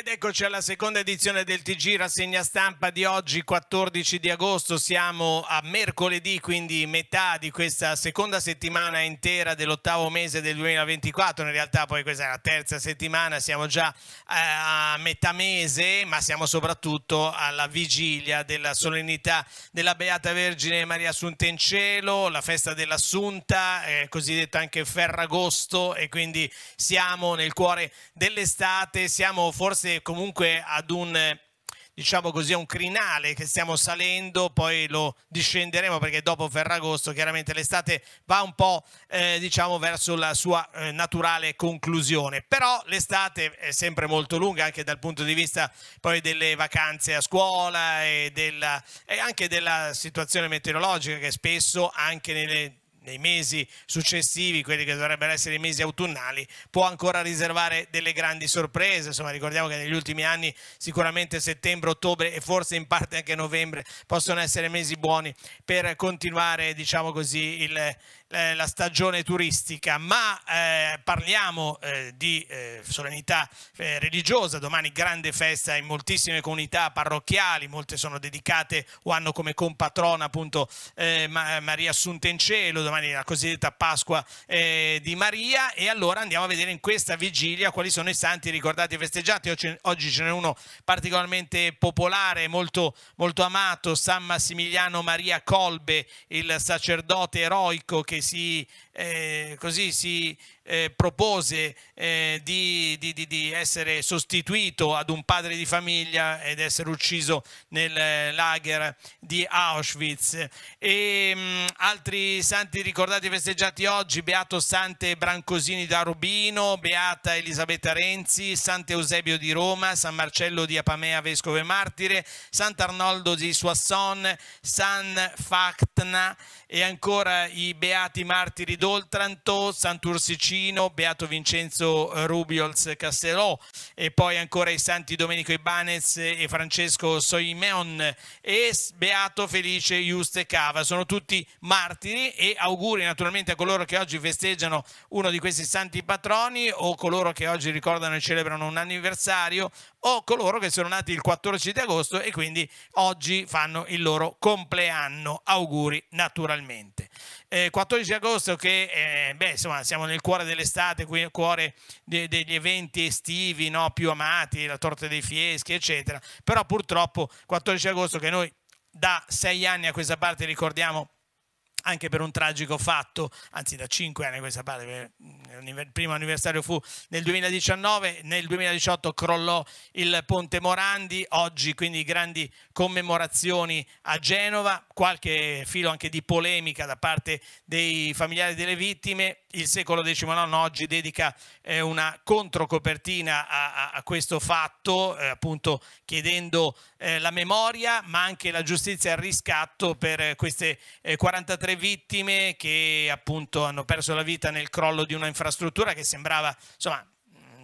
Ed eccoci alla seconda edizione del TG Rassegna Stampa di oggi 14 di agosto, siamo a mercoledì quindi metà di questa seconda settimana intera dell'ottavo mese del 2024, in realtà poi questa è la terza settimana, siamo già eh, a metà mese ma siamo soprattutto alla vigilia della solennità della Beata Vergine Maria Assunta in Cielo, la festa dell'Assunta, eh, cosiddetto anche Ferragosto e quindi siamo nel cuore dell'estate, siamo forse grazie comunque ad un diciamo così, è un crinale che stiamo salendo, poi lo discenderemo perché dopo Ferragosto chiaramente l'estate va un po' eh, diciamo verso la sua eh, naturale conclusione, però l'estate è sempre molto lunga anche dal punto di vista poi delle vacanze a scuola e, della, e anche della situazione meteorologica che spesso anche nelle nei mesi successivi, quelli che dovrebbero essere i mesi autunnali, può ancora riservare delle grandi sorprese. Insomma, ricordiamo che negli ultimi anni sicuramente settembre, ottobre e forse in parte anche novembre possono essere mesi buoni per continuare, diciamo così, il, eh, la stagione turistica, ma eh, parliamo eh, di eh, solennità eh, religiosa, domani grande festa in moltissime comunità parrocchiali, molte sono dedicate o hanno come compatrona appunto Maria Assunta in Cielo, domani la cosiddetta Pasqua di Maria e allora andiamo a vedere in questa vigilia quali sono i santi ricordati e festeggiati, oggi, oggi ce n'è uno particolarmente popolare, molto, molto amato, San Massimiliano Maria Colbe, il sacerdote eroico che si, eh, così si eh, propose eh, di, di, di, essere sostituito ad un padre di famiglia ed essere ucciso nel eh, lager di Auschwitz. E, mh, mm, altri santi ricordati e festeggiati oggi, Beato Sante Brancosini da Rubino, Beata Elisabetta Renzi, Sante Eusebio di Roma, San Marcello di Apamea, vescovo e martire, Sant'Arnoldo di Soissons, San Factna e ancora i Beati Martiri d'Oltranto, Sant'Ursicino, Cugino, Beato Vincenzo eh, Rubiols Castellò e poi ancora i santi Domenico Ibanez e Francesco Soimeon e Beato Felice Juste Cava. Sono tutti martiri e auguri naturalmente a coloro che oggi festeggiano uno di questi santi patroni o coloro che oggi ricordano e celebrano un anniversario o coloro che sono nati il 14 di agosto e quindi oggi fanno il loro compleanno. Auguri naturalmente. Eh, 14 agosto che, eh, beh, insomma, siamo nel cuore dell'estate, qui nel cuore de degli eventi estivi no, più amati, la torta dei fieschi, eccetera. Però purtroppo 14 agosto che noi da sei anni a questa parte ricordiamo anche per un tragico fatto, anzi da cinque anni a questa parte, mm, il primo anniversario fu nel 2019, nel 2018 crollò il Ponte Morandi, oggi quindi grandi commemorazioni a Genova, qualche filo anche di polemica da parte dei familiari delle vittime, il secolo XIX oggi dedica eh, una controcopertina a, a, a questo fatto, eh, appunto chiedendo eh, la memoria ma anche la giustizia al riscatto per eh, queste 43 eh, vittime che appunto hanno perso la vita nel crollo di una infrastruttura che sembrava insomma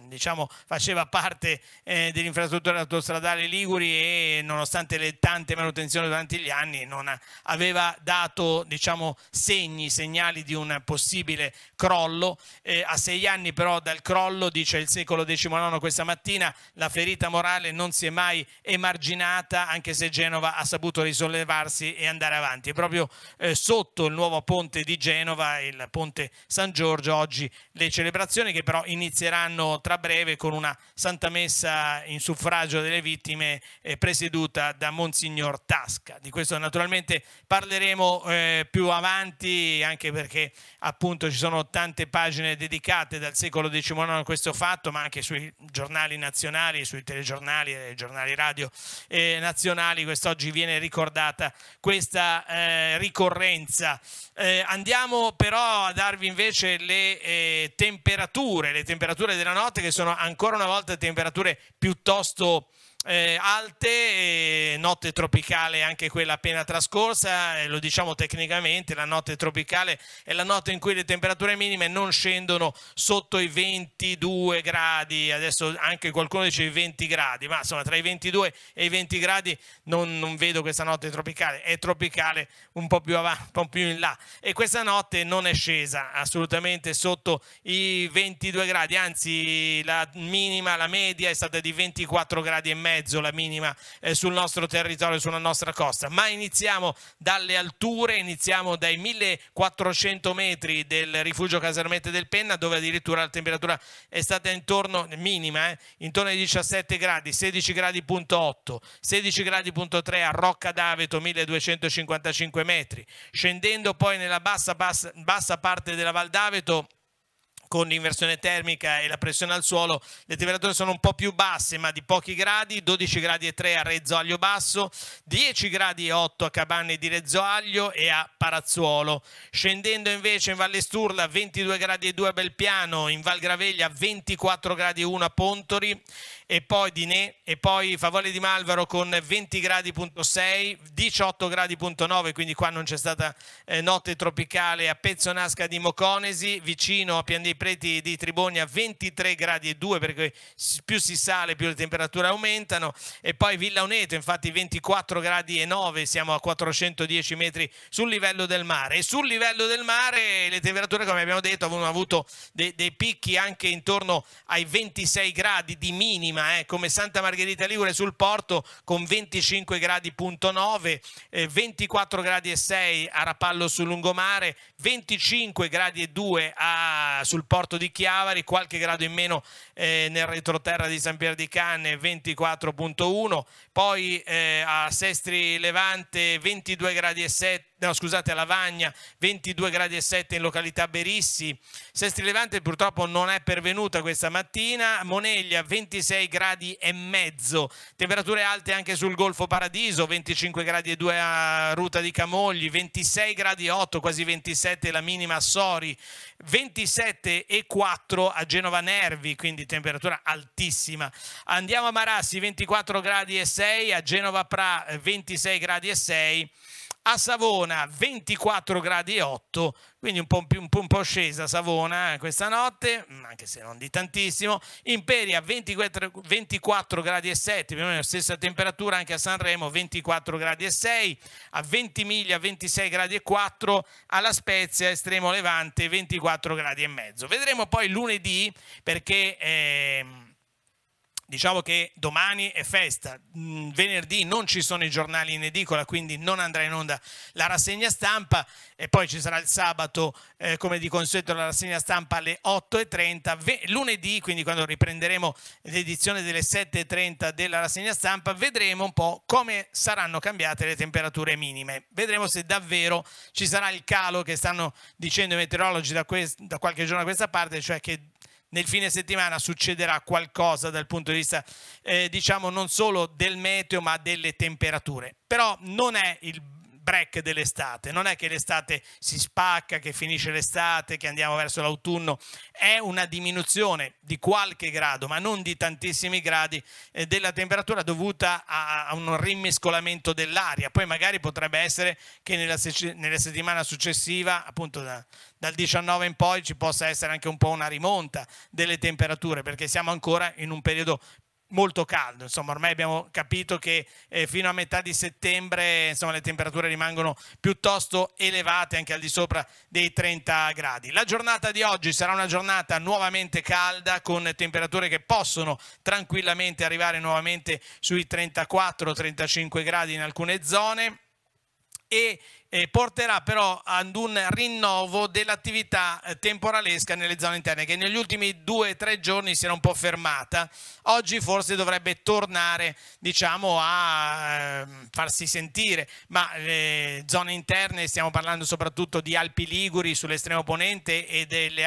diciamo, faceva parte eh, dell'infrastruttura autostradale Liguri e nonostante le tante manutenzioni durante gli anni non aveva dato diciamo, segni, segnali di un possibile crollo. Eh, a sei anni però dal crollo, dice il secolo XIX questa mattina, la ferita morale non si è mai emarginata anche se Genova ha saputo risollevarsi e andare avanti. E proprio eh, sotto il nuovo ponte di Genova, il ponte San Giorgio, oggi le celebrazioni che però inizieranno tra breve con una Santa Messa in suffragio delle vittime eh, presieduta da Monsignor Tasca. Di questo naturalmente parleremo eh, più avanti anche perché appunto ci sono tante pagine dedicate dal secolo XIX a questo fatto ma anche sui giornali nazionali, sui telegiornali e giornali radio eh, nazionali. Quest'oggi viene ricordata questa eh, ricorrenza. Eh, andiamo però a darvi invece le eh, temperature, le temperature della notte che che sono ancora una volta temperature piuttosto eh, alte, notte tropicale anche quella appena trascorsa, eh, lo diciamo tecnicamente, la notte tropicale è la notte in cui le temperature minime non scendono sotto i 22 gradi, adesso anche qualcuno dice i 20 gradi, ma insomma tra i 22 e i 20 gradi non, non vedo questa notte tropicale, è tropicale un po' più avanti, un po' più in là e questa notte non è scesa assolutamente sotto i 22 gradi, anzi la minima, la media è stata di 24 gradi e mezzo mezzo la minima eh, sul nostro territorio, sulla nostra costa, ma iniziamo dalle alture, iniziamo dai 1400 metri del rifugio Casermette del Penna, dove addirittura la temperatura è stata intorno, minima, eh, intorno ai 17 gradi, 16 gradi punto 8, 16 gradi punto 3 a Rocca d'Aveto, 1255 metri, scendendo poi nella bassa, bassa, bassa parte della Val d'Aveto, con l'inversione termica e la pressione al suolo le temperature sono un po' più basse ma di pochi gradi 12 gradi e 3 a Rezzoaglio Basso 10 gradi e 8 a Cabanne di Rezzoaglio e a Parazzuolo scendendo invece in Valle Sturla 22 gradi e 2 a Belpiano in Val Graveglia 24 gradi e 1 a Pontori e poi di Diné e poi Favole di Malvaro con 20 gradi 6, 18 gradi 9, quindi qua non c'è stata eh, notte tropicale a Pezzonasca di Moconesi, vicino a Pian dei Preti di Tribogna 23 gradi e 2 perché più si sale più le temperature aumentano e poi Villa Uneto infatti 24 gradi e 9, siamo a 410 metri sul livello del mare e sul livello del mare le temperature come abbiamo detto avevano avuto dei, dei picchi anche intorno ai 26 gradi di minima massima, eh, come Santa Margherita Ligure sul porto con 25 gradi punto 9, eh, 24 gradi e 6 a Rapallo sul lungomare, 25 gradi e 2 a, sul porto di Chiavari, qualche grado in meno eh, nel retroterra di San Pier di Canne, 24.1, poi eh, a Sestri Levante 22 gradi e 7 no, scusate, a Lavagna, 22 gradi e 7 in località Berissi. Sestri Levante purtroppo non è pervenuta questa mattina, Moneglia 26 gradi e mezzo, temperature alte anche sul Golfo Paradiso, 25 gradi e 2 a Ruta di Camogli, 26 gradi e 8, quasi 27 la minima a Sori, 27 e 4 a Genova Nervi, quindi temperatura altissima. Andiamo a Marassi, 24 gradi e 6, a Genova Pra 26 eh, gradi e 6 a Savona 24 gradi 8, quindi un po', più, un, po', un po', scesa Savona eh, questa notte, mm, anche se non di tantissimo, Imperia 24, 24 gradi e 7, più o meno la stessa temperatura anche a Sanremo 24 gradi e 6, a Ventimiglia 26 gradi e 4, alla Spezia Estremo Levante 24 gradi e mezzo. Vedremo poi lunedì perché... Eh, diciamo che domani è festa, mm, venerdì non ci sono i giornali in edicola, quindi non andrà in onda la rassegna stampa e poi ci sarà il sabato, eh, come di consueto, la rassegna stampa alle 8.30. Lunedì, quindi quando riprenderemo l'edizione delle 7.30 della rassegna stampa, vedremo un po' come saranno cambiate le temperature minime. Vedremo se davvero ci sarà il calo che stanno dicendo i meteorologi da, da qualche giorno a questa parte, cioè che nel fine settimana succederà qualcosa dal punto di vista, eh, diciamo, non solo del meteo, ma delle temperature. Però non è il break dell'estate, non è che l'estate si spacca, che finisce l'estate, che andiamo verso l'autunno, è una diminuzione di qualche grado, ma non di tantissimi gradi, eh, della temperatura dovuta a, a un rimescolamento dell'aria. Poi magari potrebbe essere che nella, nella settimana successiva, appunto da, dal 19 in poi, ci possa essere anche un po' una rimonta delle temperature, perché siamo ancora in un periodo molto caldo. Insomma, ormai abbiamo capito che eh, fino a metà di settembre insomma, le temperature rimangono piuttosto elevate, anche al di sopra dei 30 gradi. La giornata di oggi sarà una giornata nuovamente calda, con temperature che possono tranquillamente arrivare nuovamente sui 34-35 gradi in alcune zone e eh, porterà però ad un rinnovo dell'attività eh, temporalesca nelle zone interne che negli ultimi due o tre giorni si era un po' fermata. Oggi forse dovrebbe tornare diciamo, a eh, farsi sentire, ma le eh, zone interne stiamo parlando soprattutto di Alpi Liguri sull'estremo ponente e delle,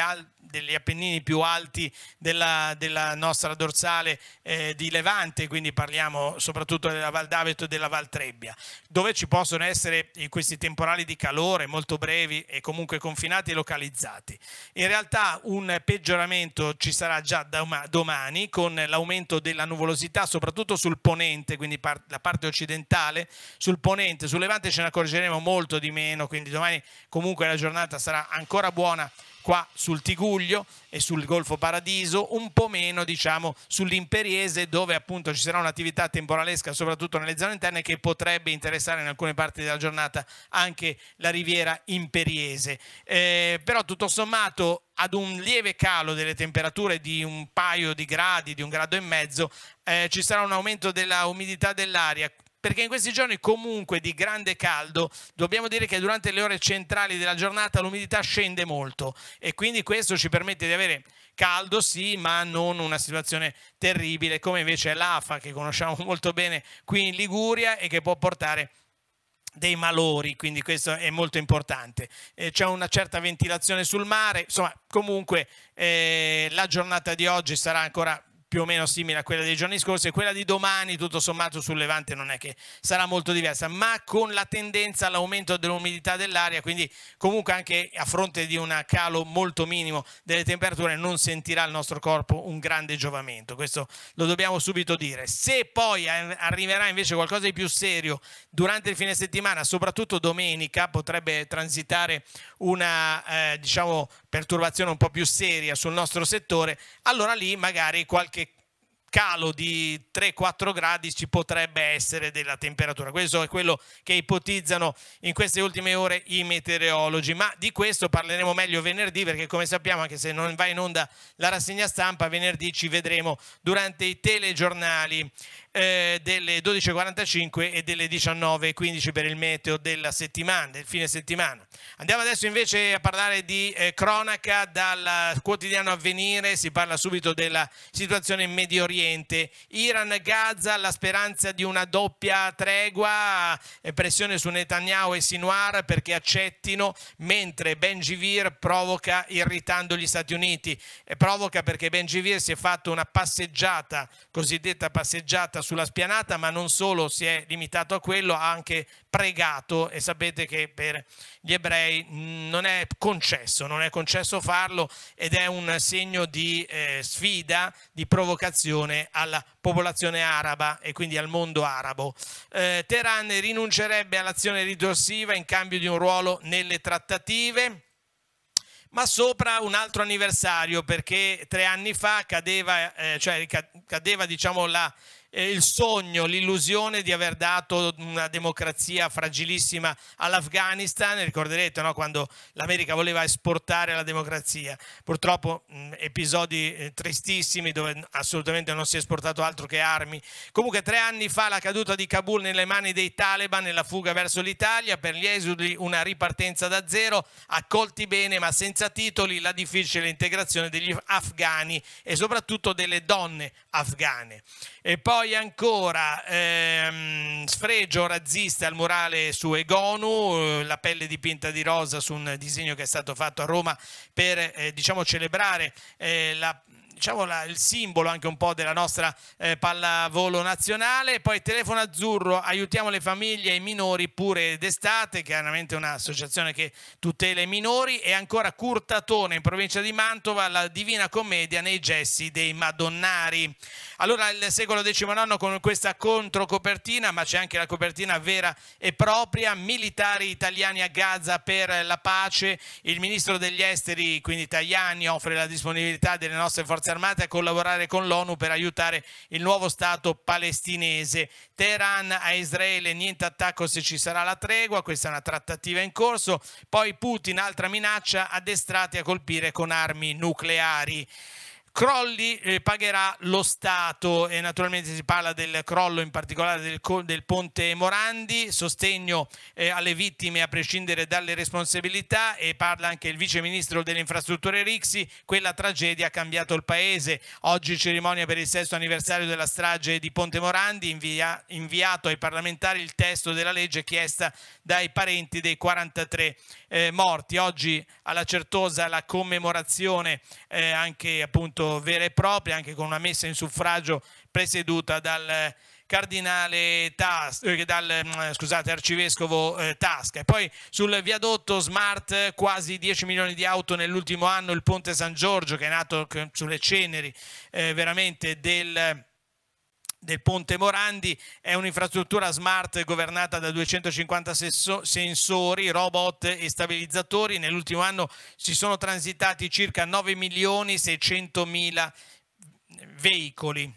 degli Appennini più alti della, della nostra dorsale eh, di Levante, quindi parliamo soprattutto della Val d'Aveto e della Val Trebbia, dove ci possono essere questi temporali di calore molto brevi e comunque confinati e localizzati. In realtà un peggioramento ci sarà già domani con l'aumento della nuvolosità soprattutto sul ponente, quindi par la parte occidentale, sul ponente, sul levante ce ne accorgeremo molto di meno, quindi domani comunque la giornata sarà ancora buona qua sul Tiguglio e sul Golfo Paradiso, un po' meno diciamo sull'Imperiese dove appunto ci sarà un'attività temporalesca soprattutto nelle zone interne che potrebbe interessare in alcune parti della giornata anche la riviera imperiese. Eh, però tutto sommato ad un lieve calo delle temperature di un paio di gradi, di un grado e mezzo, eh, ci sarà un aumento della umidità dell'aria perché in questi giorni comunque di grande caldo dobbiamo dire che durante le ore centrali della giornata l'umidità scende molto e quindi questo ci permette di avere caldo sì ma non una situazione terribile come invece l'AFA che conosciamo molto bene qui in Liguria e che può portare dei malori, quindi questo è molto importante. Eh, c'è una certa ventilazione sul mare, insomma comunque eh, la giornata di oggi sarà ancora più o meno simile a quella dei giorni scorsi e quella di domani tutto sommato sul Levante non è che sarà molto diversa ma con la tendenza all'aumento dell'umidità dell'aria quindi comunque anche a fronte di un calo molto minimo delle temperature non sentirà il nostro corpo un grande giovamento questo lo dobbiamo subito dire se poi arriverà invece qualcosa di più serio durante il fine settimana soprattutto domenica potrebbe transitare una eh, diciamo perturbazione un po' più seria sul nostro settore allora lì magari qualche calo di 3-4 gradi ci potrebbe essere della temperatura. Questo è quello che ipotizzano in queste ultime ore i meteorologi, ma di questo parleremo meglio venerdì perché come sappiamo anche se non va in onda la rassegna stampa, venerdì ci vedremo durante i telegiornali eh, delle 12.45 e delle 19.15 per il meteo della settimana, del fine settimana. Andiamo adesso invece a parlare di eh, cronaca dal quotidiano avvenire, si parla subito della situazione in Medio Oriente, Iran, Gaza, la speranza di una doppia tregua, eh, pressione su Netanyahu e Sinwar perché accettino, mentre Ben provoca irritando gli Stati Uniti, e provoca perché Ben si è fatto una passeggiata, cosiddetta passeggiata seduta sulla spianata, ma non solo si è limitato a quello, ha anche pregato e sapete che per gli ebrei mm, non è concesso, non è concesso farlo ed è un segno di eh, sfida, di provocazione alla popolazione araba e quindi al mondo arabo. Eh, Teheran rinuncerebbe all'azione ritorsiva in cambio di un ruolo nelle trattative ma sopra un altro anniversario perché tre anni fa cadeva, eh, cioè, cadeva diciamo, la eh, il sogno, l'illusione di aver dato una democrazia fragilissima all'Afghanistan, ricorderete no? quando l'America voleva esportare la democrazia, purtroppo mh, episodi eh, tristissimi dove assolutamente non si è esportato altro che armi. Comunque tre anni fa la caduta di Kabul nelle mani dei Taliban nella fuga verso l'Italia, per gli esuli una ripartenza da zero, accolti bene ma senza titoli la difficile integrazione degli afghani e soprattutto delle donne afghane. E poi ancora ehm, sfregio razzista al murale su Egonu, eh, la pelle dipinta di rosa su un disegno che è stato fatto a Roma per eh, diciamo, celebrare eh, la diciamo, la, il simbolo anche un po' della nostra eh, pallavolo nazionale. Poi Telefono Azzurro, aiutiamo le famiglie e i minori pure d'estate, chiaramente un'associazione che tutela i minori. E ancora Curtatone in provincia di Mantova, la Divina Commedia nei gessi dei Madonnari. Allora il secolo XIX con questa controcopertina, ma c'è anche la copertina vera e propria, militari italiani a Gaza per la pace, il ministro degli esteri, quindi Tajani, offre la disponibilità delle nostre forze Armate a collaborare con l'ONU per aiutare il nuovo Stato palestinese. Teheran a Israele, niente attacco se ci sarà la tregua, questa è una trattativa in corso. Poi Putin, altra minaccia, addestrati a colpire con armi nucleari crolli eh, pagherà lo Stato e naturalmente si parla del crollo in particolare del, del ponte Morandi, sostegno eh, alle vittime a prescindere dalle responsabilità e parla anche il vice ministro delle infrastrutture Rixi, quella tragedia ha cambiato il paese, oggi cerimonia per il sesto anniversario della strage di Ponte Morandi, invia, inviato ai parlamentari il testo della legge chiesta dai parenti dei 43 eh, morti, oggi alla Certosa la commemorazione eh, anche appunto molto vera e propria, anche con una messa in suffragio presieduta dal eh, cardinale Tasca, eh, dal, mm, scusate, arcivescovo eh, Tasca. E poi sul viadotto Smart quasi 10 milioni di auto nell'ultimo anno, il ponte San Giorgio che è nato sulle ceneri eh, veramente del del Ponte Morandi è un'infrastruttura smart governata da 250 sensori, robot e stabilizzatori. Nell'ultimo anno si sono transitati circa 9 milioni 600 mila veicoli.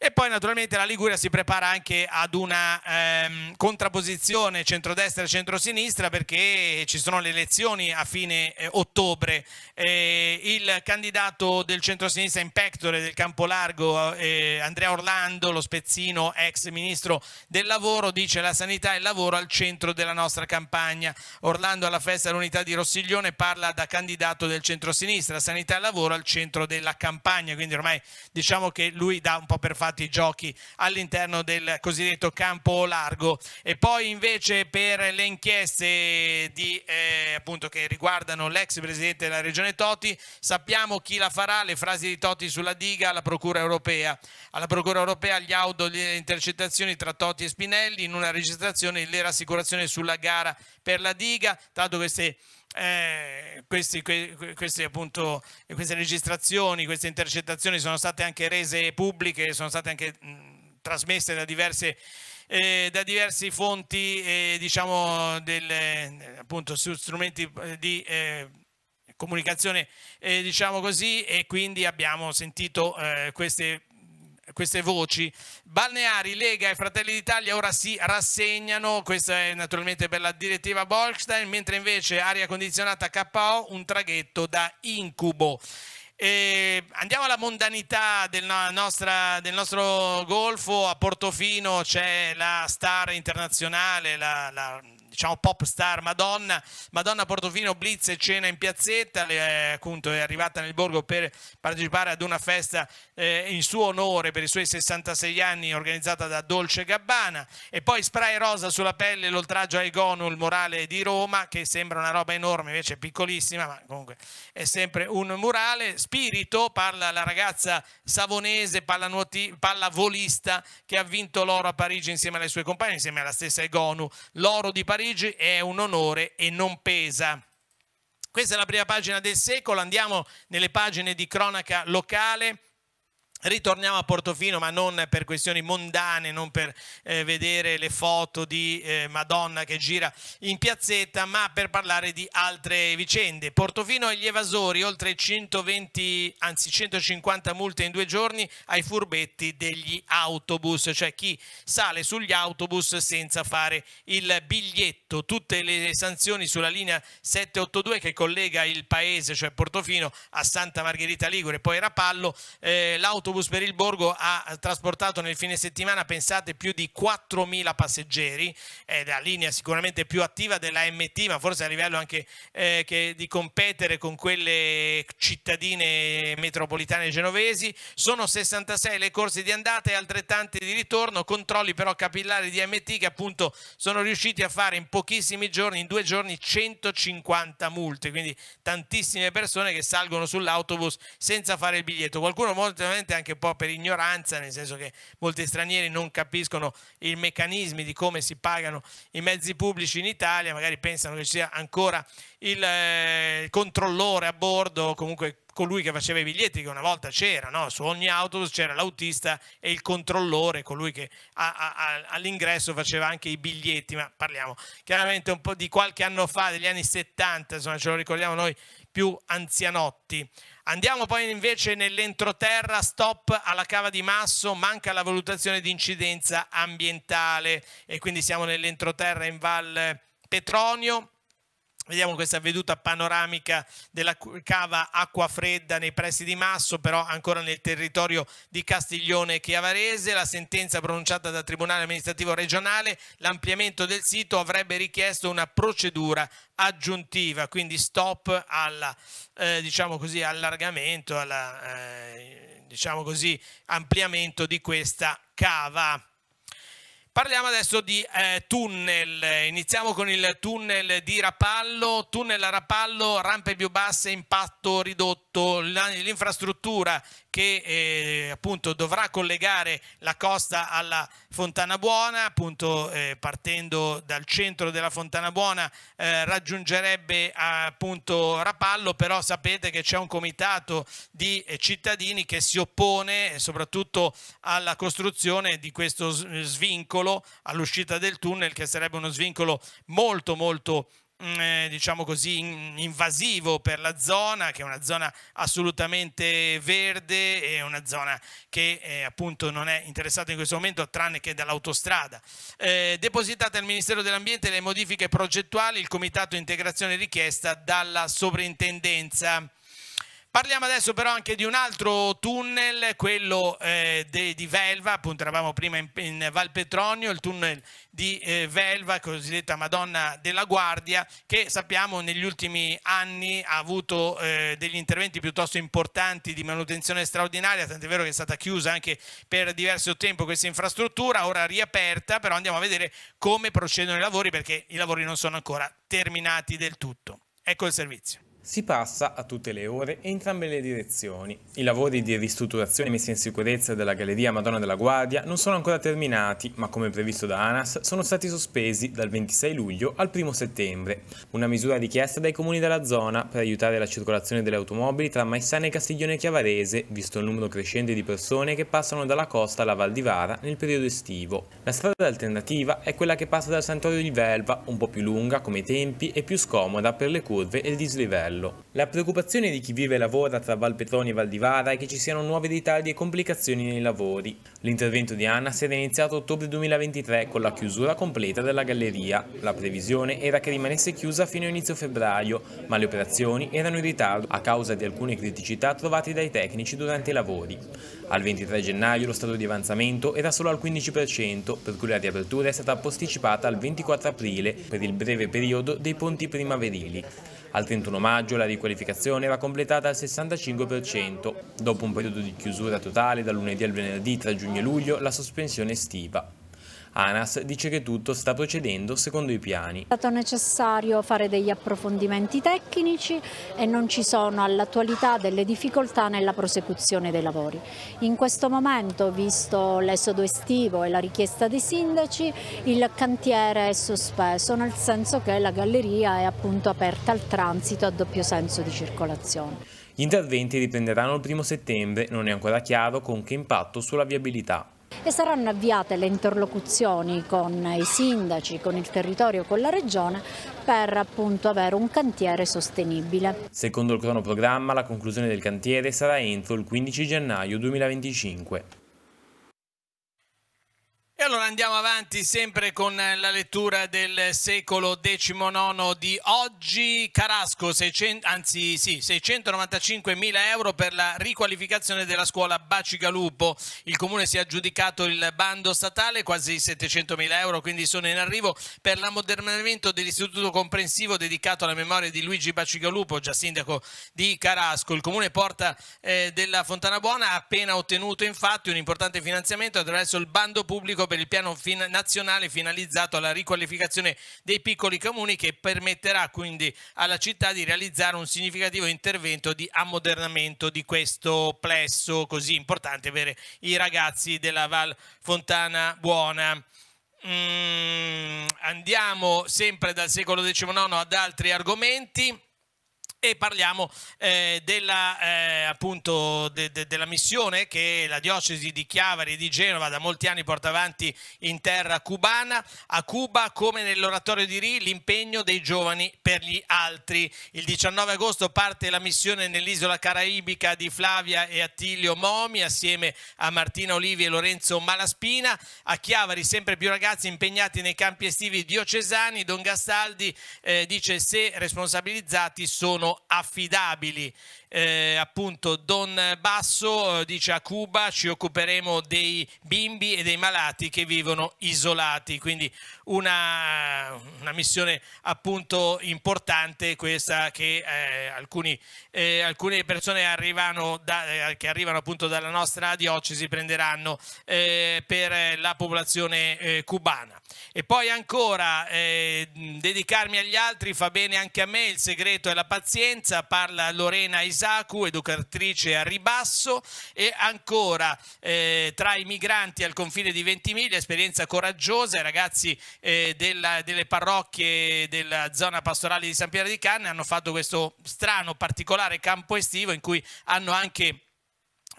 E poi naturalmente la Liguria si prepara anche ad una ehm, contrapposizione centrodestra e centrosinistra perché ci sono le elezioni a fine eh, ottobre. Eh, il candidato del centrosinistra in pectore del campo largo, eh, Andrea Orlando, lo spezzino ex ministro del lavoro, dice la sanità e il lavoro al centro della nostra campagna. Orlando alla festa dell'unità di Rossiglione parla da candidato del centrosinistra, sanità e lavoro al centro della campagna. Quindi ormai diciamo che lui dà un po' per fare fatti i giochi all'interno del cosiddetto campo largo. E poi invece per le inchieste di, eh, appunto, che riguardano l'ex presidente della regione Toti, sappiamo chi la farà, le frasi di Toti sulla diga alla Procura europea. Alla Procura europea gli audio, le intercettazioni tra Toti e Spinelli, in una registrazione le rassicurazioni sulla gara per la diga, tanto queste eh, questi, que, questi appunto, queste registrazioni, queste intercettazioni sono state anche rese pubbliche, sono state anche mh, trasmesse da diverse eh, da diverse fonti eh, diciamo del, eh, appunto su strumenti eh, di eh, comunicazione diciamo così e quindi abbiamo sentito queste queste voci. Balneari, Lega e Fratelli d'Italia ora si rassegnano, questa è naturalmente per la direttiva Bolkstein, mentre invece aria condizionata KO, un traghetto da incubo. E andiamo alla mondanità del, nostra, del, nostro golfo, a Portofino c'è la star internazionale, la, la diciamo pop star Madonna, Madonna Portofino Blitz e cena in piazzetta, Le, eh, appunto è arrivata nel borgo per partecipare ad una festa eh, in suo onore per i suoi 66 anni organizzata da Dolce Gabbana e poi spray rosa sulla pelle l'oltraggio ai Gonu, il morale di Roma che sembra una roba enorme invece è piccolissima ma comunque è sempre un murale Spirito parla la ragazza savonese pallavolista che ha vinto l'oro a Parigi insieme alle sue compagne insieme alla stessa Egonu l'oro di Parigi è un onore e non pesa questa è la prima pagina del secolo, andiamo nelle pagine di cronaca locale. Ritorniamo a Portofino, ma non per questioni mondane, non per eh, vedere le foto di eh, Madonna che gira in piazzetta, ma per parlare di altre vicende. Portofino e gli evasori, oltre 120, anzi 150 multe in due giorni ai furbetti degli autobus, cioè chi sale sugli autobus senza fare il biglietto. Tutte le sanzioni sulla linea 782 che collega il paese, cioè Portofino, a Santa Margherita Ligure e poi Rapallo, eh, l'autobus l'autobus per il Borgo ha trasportato nel fine settimana, pensate, più di 4.000 passeggeri, è la linea sicuramente più attiva della MT, ma forse a livello anche eh, di competere con quelle cittadine metropolitane genovesi. Sono 66 le corse di andata e altrettante di ritorno, controlli però capillari di MT che appunto sono riusciti a fare in pochissimi giorni, in due giorni, 150 multe, quindi tantissime persone che salgono sull'autobus senza fare il biglietto. Qualcuno molto ovviamente anche un po' per ignoranza, nel senso che molti stranieri non capiscono i meccanismi di come si pagano i mezzi pubblici in Italia, magari pensano che ci sia ancora il, eh, controllore a bordo, comunque colui che faceva i biglietti, che una volta c'era, no? su ogni autobus c'era l'autista e il controllore, colui che all'ingresso faceva anche i biglietti, ma parliamo chiaramente un po' di qualche anno fa, degli anni 70, insomma ce lo ricordiamo noi più anzianotti. Andiamo poi invece nell'entroterra, stop alla cava di Masso, manca la valutazione di incidenza ambientale e quindi siamo nell'entroterra in Val Petronio Vediamo questa veduta panoramica della cava Acqua Fredda nei pressi di Masso, però ancora nel territorio di Castiglione e Chiavarese. La sentenza pronunciata dal Tribunale Amministrativo Regionale, l'ampliamento del sito avrebbe richiesto una procedura aggiuntiva, quindi stop alla, eh, diciamo così, allargamento, alla, eh, diciamo così, ampliamento di questa cava. Parliamo adesso di eh, tunnel, iniziamo con il tunnel di Rapallo, tunnel a Rapallo, rampe più basse, impatto ridotto, l'infrastruttura che eh, appunto dovrà collegare la costa alla Fontana Buona, appunto eh, partendo dal centro della Fontana Buona eh, raggiungerebbe appunto Rapallo, però sapete che c'è un comitato di eh, cittadini che si oppone eh, soprattutto alla costruzione di questo svincolo all'uscita del tunnel che sarebbe uno svincolo molto molto importante Mm, eh, diciamo così, invasivo per la zona, che è una zona assolutamente verde, e una zona che eh, appunto non è interessata in questo momento tranne che dall'autostrada. Eh, depositate al Ministero dell'Ambiente le modifiche progettuali, il Comitato Integrazione richiesta dalla Sovrintendenza. Parliamo adesso però anche di un altro tunnel, quello eh, de, di Velva, appunto eravamo prima in, in Val Petronio, il tunnel di eh, Velva, cosiddetta Madonna della Guardia, che sappiamo negli ultimi anni ha avuto eh, degli interventi piuttosto importanti di manutenzione straordinaria, tant'è vero che è stata chiusa anche per diverso tempo questa infrastruttura, ora riaperta, però andiamo a vedere come procedono i lavori perché i lavori non sono ancora terminati del tutto. Ecco il servizio. Si passa a tutte le ore e entrambe le direzioni. I lavori di ristrutturazione e messa in sicurezza della Galleria Madonna della Guardia non sono ancora terminati, ma come previsto da ANAS sono stati sospesi dal 26 luglio al 1 settembre. Una misura richiesta dai comuni della zona per aiutare la circolazione delle automobili tra Maissana e Castiglione Chiavarese, visto il numero crescente di persone che passano dalla costa alla Val di Vara nel periodo estivo. La strada alternativa è quella che passa dal Santuario di Velva, un po' più lunga come i tempi e più scomoda per le curve e il dislivello livello. La preoccupazione di chi vive e lavora tra Val Petroni e Val di Vara è che ci siano nuovi ritardi e complicazioni nei lavori. L'intervento di Anna si era iniziato a ottobre 2023 con la chiusura completa della galleria. La previsione era che rimanesse chiusa fino a inizio febbraio, ma le operazioni erano in ritardo a causa di alcune criticità trovate dai tecnici durante i lavori. Al 23 gennaio lo stato di avanzamento era solo al 15%, per cui la riapertura è stata posticipata al 24 aprile per il breve periodo dei ponti primaverili. Al 31 maggio la riqualificazione era completata al 65%. Dopo un periodo di chiusura totale da lunedì al venerdì tra giugno e luglio, la sospensione estiva. ANAS dice che tutto sta procedendo secondo i piani. È stato necessario fare degli approfondimenti tecnici e non ci sono all'attualità delle difficoltà nella prosecuzione dei lavori. In questo momento, visto l'esodo estivo e la richiesta dei sindaci, il cantiere è sospeso, nel senso che la galleria è appunto aperta al transito a doppio senso di circolazione. Gli interventi riprenderanno il primo settembre, non è ancora chiaro con che impatto sulla viabilità e saranno avviate le interlocuzioni con i sindaci, con il territorio, con la regione per appunto avere un cantiere sostenibile. Secondo il cronoprogramma la conclusione del cantiere sarà entro il 15 gennaio 2025. E allora andiamo avanti sempre con la lettura del secolo XIX di oggi. Carasco, 600, anzi sì, 695 mila euro per la riqualificazione della scuola Bacigalupo. Il comune si è aggiudicato il bando statale, quasi 700 mila euro, quindi sono in arrivo per l'ammodernamento dell'istituto comprensivo dedicato alla memoria di Luigi Bacigalupo, già sindaco di Carasco. Il comune porta eh, della Fontana Buona ha appena ottenuto infatti un importante finanziamento attraverso il bando pubblico per il piano fin nazionale finalizzato alla riqualificazione dei piccoli comuni che permetterà quindi alla città di realizzare un significativo intervento di ammodernamento di questo plesso così importante per i ragazzi della Val Fontana Buona. Mm, andiamo sempre dal secolo XIX ad altri argomenti e parliamo eh, della, eh, appunto, de, de, della, missione che la diocesi di Chiavari e di Genova da molti anni porta avanti in terra cubana, a Cuba come nell'oratorio di Ri l'impegno dei giovani per gli altri. Il 19 agosto parte la missione nell'isola caraibica di Flavia e Attilio Momi assieme a Martina Olivi e Lorenzo Malaspina, a Chiavari sempre più ragazzi impegnati nei campi estivi diocesani, Don Gastaldi eh, dice se responsabilizzati sono sono affidabili. Eh, appunto Don Basso eh, dice a Cuba ci occuperemo dei bimbi e dei malati che vivono isolati, quindi una, una missione appunto importante questa che eh, alcuni, eh, alcune persone arrivano da, eh, che arrivano appunto dalla nostra diocesi prenderanno eh, per la popolazione cubana. E poi ancora dedicarmi agli altri fa bene anche a me, il segreto è la pazienza pazienza, parla Lorena Isacu, educatrice a ribasso e ancora eh, tra i migranti al confine di Ventimiglia, esperienza coraggiosa, i ragazzi eh, della, delle parrocchie della zona pastorale di San Piero di Canne hanno fatto questo strano particolare campo estivo in cui hanno anche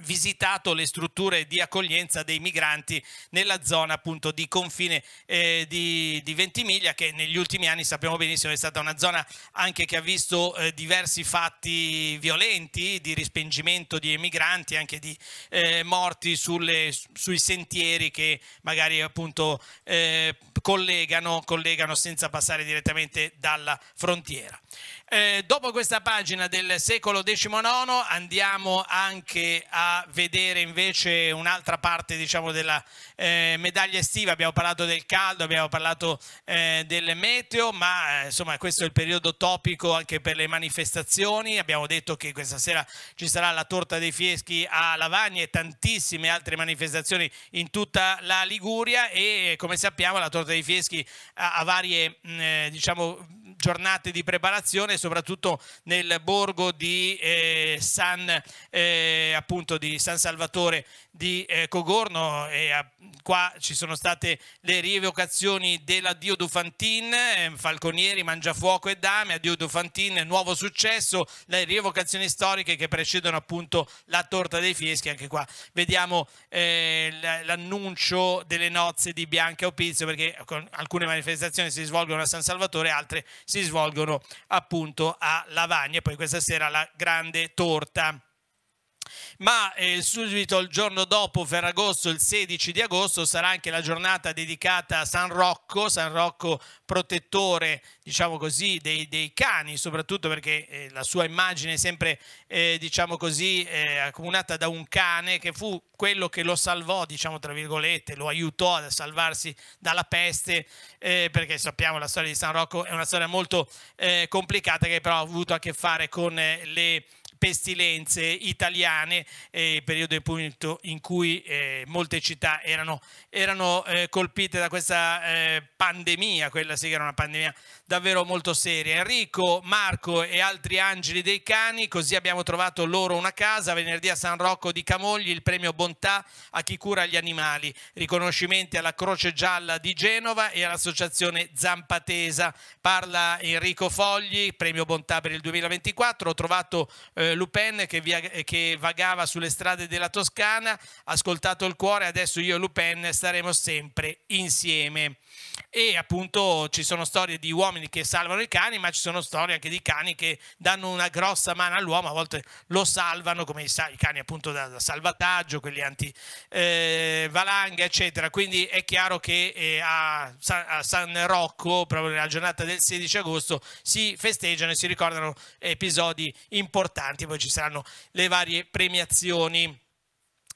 visitato le strutture di accoglienza dei migranti nella zona appunto di confine eh, di, di, Ventimiglia che negli ultimi anni sappiamo benissimo è stata una zona anche che ha visto eh, diversi fatti violenti di respingimento di emigranti anche di eh, morti sulle, sui sentieri che magari appunto eh, collegano, collegano senza passare direttamente dalla frontiera. Eh, dopo questa pagina del secolo XIX andiamo anche a vedere invece un'altra parte diciamo, della eh, medaglia estiva, abbiamo parlato del caldo, abbiamo parlato eh, del meteo, ma eh, insomma questo è il periodo topico anche per le manifestazioni, abbiamo detto che questa sera ci sarà la torta dei fieschi a Lavagna e tantissime altre manifestazioni in tutta la Liguria e come sappiamo la torta dei Fieschi a, a varie mh, mm, eh, diciamo, giornate di preparazione, soprattutto nel borgo di, eh, San, eh, appunto, di San Salvatore di eh, Cogorno e a, ah, qua ci sono state le rievocazioni dell'addio Dufantin, eh, Falconieri, Mangiafuoco e Dame, addio Dufantin, nuovo successo, le rievocazioni storiche che precedono appunto la torta dei fieschi, anche qua vediamo eh, l'annuncio delle nozze di Bianca Opizio perché alcune manifestazioni si svolgono a San Salvatore, altre si svolgono appunto a Lavagna e poi questa sera la grande torta ma eh, subito il giorno dopo Ferragosto, il 16 di agosto, sarà anche la giornata dedicata a San Rocco, San Rocco protettore, diciamo così, dei, dei cani, soprattutto perché eh, la sua immagine è sempre, eh, diciamo così, eh, accomunata da un cane che fu quello che lo salvò, diciamo tra virgolette, lo aiutò a salvarsi dalla peste, eh, perché sappiamo la storia di San Rocco è una storia molto eh, complicata che però ha avuto a che fare con le pestilenze italiane, eh, periodo appunto in cui eh, molte città erano, erano eh, colpite da questa eh, pandemia, quella sì che era una pandemia davvero molto seria. Enrico, Marco e altri angeli dei cani, così abbiamo trovato loro una casa, venerdì a San Rocco di Camogli il premio Bontà a chi cura gli animali, riconoscimenti alla Croce Gialla di Genova e all'associazione Zampatesa. Parla Enrico Fogli, premio Bontà per il 2024, ho trovato eh, eh, Lupin che, via, eh, che, vagava sulle strade della Toscana, ascoltato il cuore, adesso io e Lupin staremo sempre insieme. E appunto ci sono storie di uomini che salvano i cani, ma ci sono storie anche di cani che danno una grossa mano all'uomo, a volte lo salvano, come i, cani appunto da, da salvataggio, quelli anti-valanga, eh, eccetera. Quindi è chiaro che eh, a, a, San, Rocco, proprio nella giornata del 16 agosto, si festeggiano e si ricordano episodi importanti, poi ci saranno le varie premiazioni.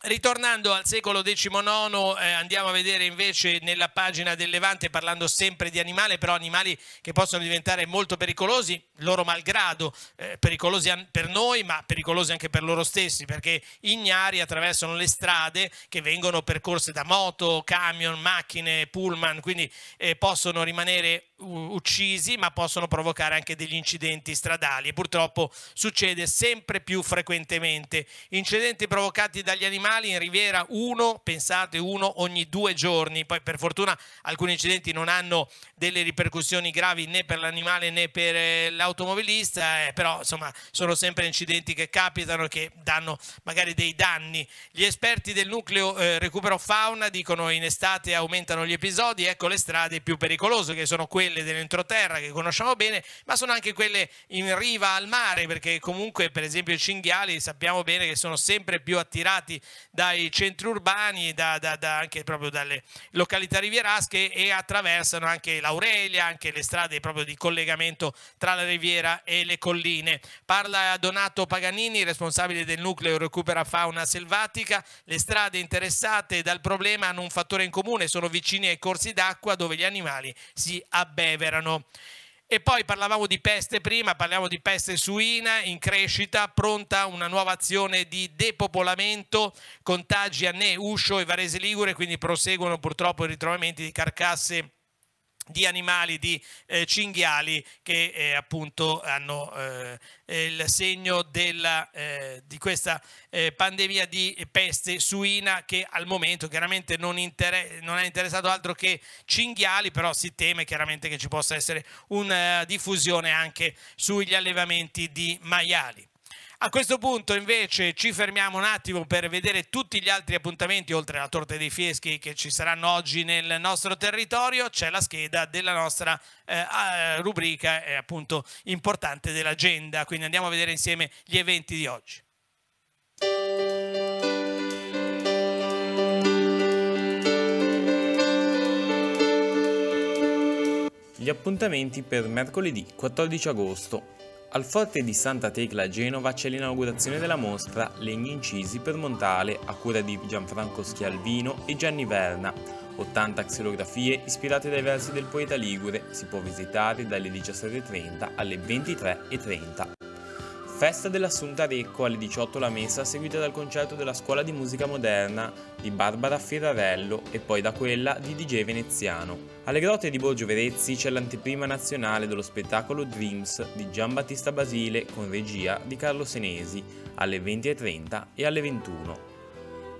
Ritornando al secolo XIX eh, andiamo a vedere invece nella pagina del Levante parlando sempre di animali, però animali che possono diventare molto pericolosi, loro malgrado, eh, pericolosi per noi ma pericolosi anche per loro stessi perché ignari attraversano le strade che vengono percorse da moto, camion, macchine, pullman, quindi eh, possono rimanere uccisi, ma possono provocare anche degli incidenti stradali e purtroppo succede sempre più frequentemente. Incidenti provocati dagli animali in Riviera uno, pensate uno ogni due giorni, poi per fortuna alcuni incidenti non hanno delle ripercussioni gravi né per l'animale né per eh, l'automobilista, eh, però insomma sono sempre incidenti che capitano e che danno magari dei danni. Gli esperti del nucleo eh, recupero fauna dicono in estate aumentano gli episodi, ecco le strade più pericolose che sono quelle quelle dell'entroterra che conosciamo bene, ma sono anche quelle in riva al mare, perché comunque per esempio i cinghiali sappiamo bene che sono sempre più attirati dai centri urbani, da, da, da anche proprio dalle località rivierasche e attraversano anche l'Aurelia, anche le strade proprio di collegamento tra la riviera e le colline. Parla Donato Paganini, responsabile del nucleo Recupera Fauna Selvatica, le strade interessate dal problema hanno un fattore in comune, sono vicine ai corsi d'acqua dove gli animali si abbattono abbeverano. E poi parlavamo di peste prima, parliamo di peste suina in crescita, pronta una nuova azione di depopolamento, contagi a Ne, Uscio e Varese Ligure, quindi proseguono purtroppo i ritrovamenti di carcasse di animali, di eh, cinghiali che eh, appunto hanno eh, il segno della, eh, di questa eh, pandemia di peste suina che al momento chiaramente non, inter non è interessato altro che cinghiali, però si teme chiaramente che ci possa essere una eh, diffusione anche sugli allevamenti di maiali. A questo punto invece ci fermiamo un attimo per vedere tutti gli altri appuntamenti, oltre alla torta dei fieschi che ci saranno oggi nel nostro territorio, c'è la scheda della nostra eh, rubrica eh, appunto importante dell'agenda, quindi andiamo a vedere insieme gli eventi di oggi. Gli appuntamenti per mercoledì 14 agosto al forte di Santa Tecla a Genova c'è l'inaugurazione della mostra Legni incisi per Montale a cura di Gianfranco Schialvino e Gianni Verna. 80 xilografie ispirate dai versi del poeta Ligure si può visitare dalle 17.30 alle 23.30. Festa dell'Assunta Recco alle 18 la messa seguita dal concerto della Scuola di Musica Moderna di Barbara Ferrarello e poi da quella di DJ Veneziano. Alle grotte di Borgio Verezzi c'è l'anteprima nazionale dello spettacolo Dreams di Giambattista Basile con regia di Carlo Senesi alle 20.30 e alle 21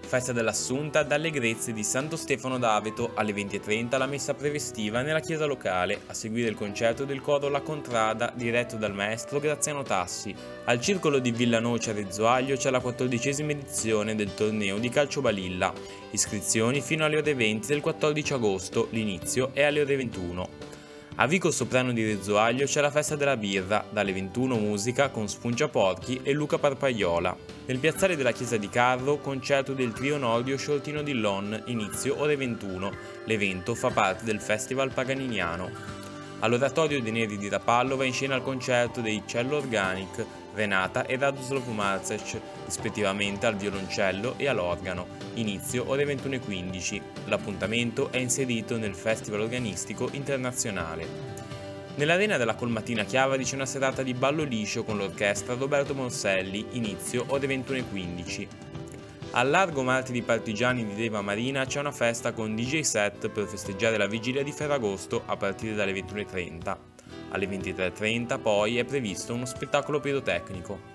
festa dell'Assunta dalle Grezze di Santo Stefano d'Aveto alle 20.30 la messa prevestiva nella chiesa locale, a seguire il concerto del coro La Contrada diretto dal maestro Graziano Tassi. Al circolo di Villanoce a Rezzoaglio c'è la quattordicesima edizione del torneo di calcio balilla, iscrizioni fino alle ore 20 del 14 agosto, l'inizio è alle ore 21. A Vico Soprano di Rezzoaglio c'è la festa della birra, dalle 21 musica con Spungia Porchi e Luca Parpaiola. Nel piazzale della chiesa di Carro, concerto del trio nordio Scioltino di Lon, inizio ore 21. L'evento fa parte del Festival Paganiniano. All'oratorio dei Neri di Rapallo va in scena il concerto dei Cello Organic, Renata e Radoslav Marcec, rispettivamente al violoncello e all'organo, inizio ore 21.15. L'appuntamento è inserito nel Festival Organistico Internazionale. Nell'arena della Colmatina Chiavari c'è una serata di ballo liscio con l'orchestra Roberto Morselli, inizio ore 21.15. Al largo Marti di Partigiani di Deva Marina c'è una festa con DJ set per festeggiare la vigilia di Ferragosto a partire dalle 21.30. Alle 23.30 poi è previsto uno spettacolo pirotecnico.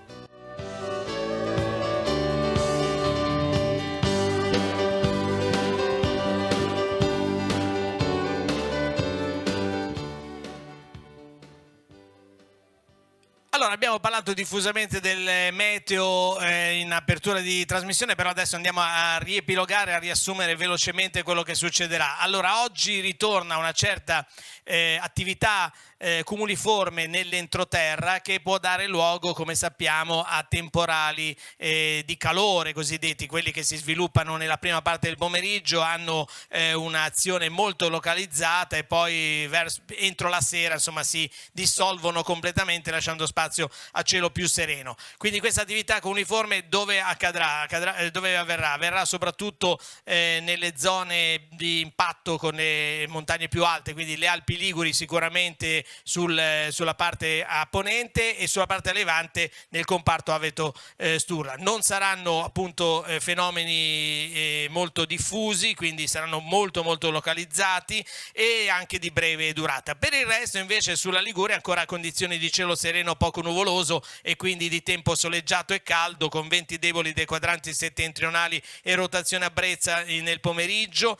Allora, abbiamo parlato diffusamente del meteo eh, in apertura di trasmissione, però adesso andiamo a riepilogare, a riassumere velocemente quello che succederà. Allora, oggi ritorna una certa eh, attività eh, cumuliforme nell'entroterra che può dare luogo, come sappiamo, a temporali eh, di calore cosiddetti, quelli che si sviluppano nella prima parte del pomeriggio, hanno eh, un'azione molto localizzata e poi verso, entro la sera insomma, si dissolvono completamente lasciando spazio a cielo più sereno. Quindi questa attività cumuliforme dove accadrà? accadrà eh, dove avverrà? Avverrà soprattutto eh, nelle zone di impatto con le montagne più alte, quindi le Alpi Liguri sicuramente sul, eh, sulla parte a ponente e sulla parte a levante nel comparto Aveto eh, Sturla. Non saranno appunto eh, fenomeni eh, molto diffusi, quindi saranno molto molto localizzati e anche di breve durata. Per il resto invece sulla Liguria ancora condizioni di cielo sereno poco nuvoloso e quindi di tempo soleggiato e caldo con venti deboli dei quadranti settentrionali e rotazione a brezza nel pomeriggio,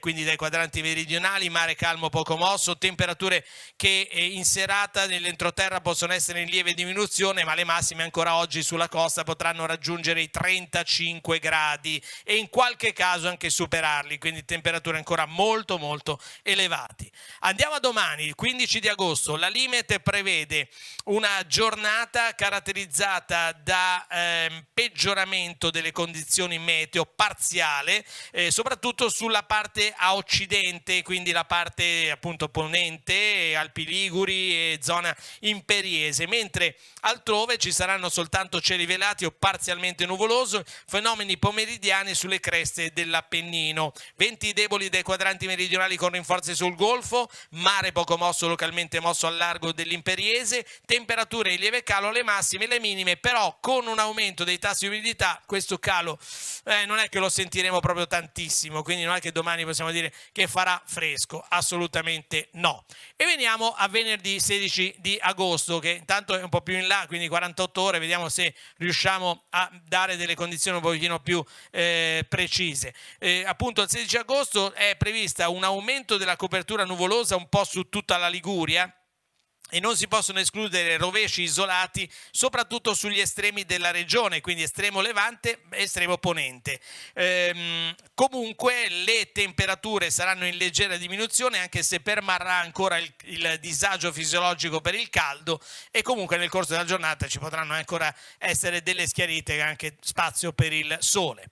quindi dai quadranti meridionali, mare calmo poco mosso, temperature che eh, in serata nell'entroterra possono essere in lieve diminuzione, ma le massime ancora oggi sulla costa potranno raggiungere i 35 gradi e in qualche caso anche superarli, quindi temperature ancora molto molto elevate. Andiamo a domani, il 15 di agosto, la Limet prevede una giornata caratterizzata da eh, peggioramento delle condizioni meteo parziale, eh, soprattutto sulla parte a occidente, quindi la parte appunto Ponente, Alpi Liguri e zona imperiese, mentre altrove ci saranno soltanto cieli velati o parzialmente nuvoloso, fenomeni pomeridiani sulle creste dell'Appennino. Venti deboli dai quadranti meridionali con rinforzi sul Golfo, mare poco mosso localmente mosso al largo dell'imperiese, temperature in lieve calo alle massime e le minime, però con un aumento dei tassi di umidità questo calo eh, non è che lo sentiremo proprio tantissimo, quindi non è che domani possiamo dire che farà fresco, assolutamente no. E veniamo a venerdì 16 di agosto, che intanto è un po' più in là, quindi 48 ore, vediamo se riusciamo a dare delle condizioni un pochino più eh, precise. Eh, appunto, il 16 agosto è prevista un aumento della copertura nuvolosa un po' su tutta la Liguria, e non si possono escludere rovesci isolati soprattutto sugli estremi della regione, quindi estremo levante e estremo ponente. Ehm, comunque le temperature saranno in leggera diminuzione anche se permarrà ancora il, il, disagio fisiologico per il caldo e comunque nel corso della giornata ci potranno ancora essere delle schiarite anche spazio per il sole.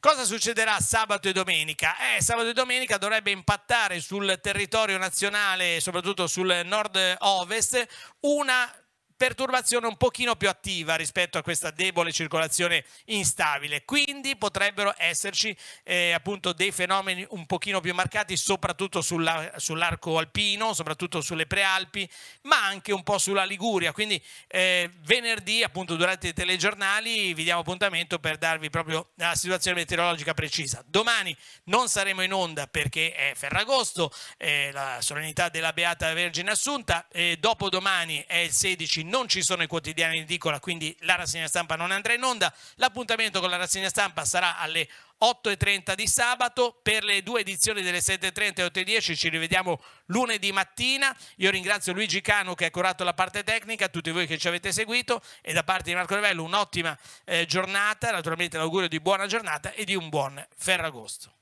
Cosa succederà sabato e domenica? Eh, sabato e domenica dovrebbe impattare sul territorio nazionale, soprattutto sul nord-ovest, una perturbazione un pochino più attiva rispetto a questa debole circolazione instabile. Quindi potrebbero esserci eh, appunto dei fenomeni un pochino più marcati soprattutto sulla, sull'arco alpino, soprattutto sulle prealpi, ma anche un po' sulla Liguria. Quindi eh, venerdì appunto durante i telegiornali vi diamo appuntamento per darvi proprio la situazione meteorologica precisa. Domani non saremo in onda perché è Ferragosto, eh, la solennità della Beata Vergine Assunta, dopodomani è il 16 non ci sono i quotidiani in edicola, quindi la rassegna stampa non andrà in onda. L'appuntamento con la rassegna stampa sarà alle 8.30 di sabato. Per le due edizioni delle 7.30 e 8.10 ci rivediamo lunedì mattina. Io ringrazio Luigi Cano che ha curato la parte tecnica, tutti voi che ci avete seguito e da parte di Marco Revello un'ottima eh, giornata, naturalmente l'augurio di buona giornata e di un buon Ferragosto.